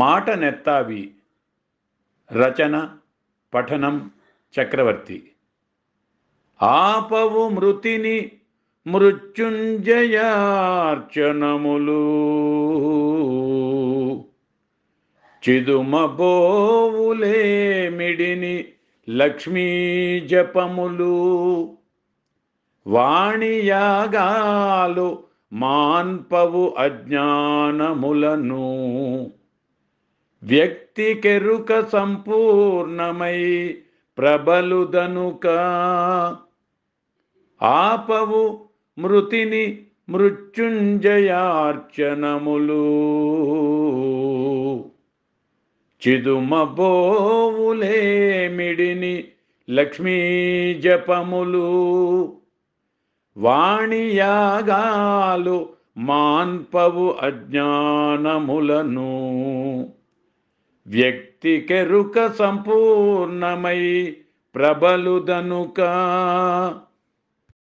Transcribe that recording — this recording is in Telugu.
మాట నెత్తావి రచన పఠనం చక్రవర్తి ఆపవు మృతిని మృత్యుంజయార్చనములు చిదుమబోవులేమిడిని లక్ష్మీ జపములు వాణియాగాలు మాన్పవు అజ్ఞానములను వ్యక్తి కెరుక సంపూర్ణమై ప్రబలుదనుక ఆపవు మృతిని మృత్యుంజయార్చనములు చిదుమబోవులేమిడిని లక్ష్మీ జపములు వాణియాగాలు మాన్పవు అజ్ఞానములను వ్యక్తి కెరుక సంపూర్ణమై ప్రబలుదనుక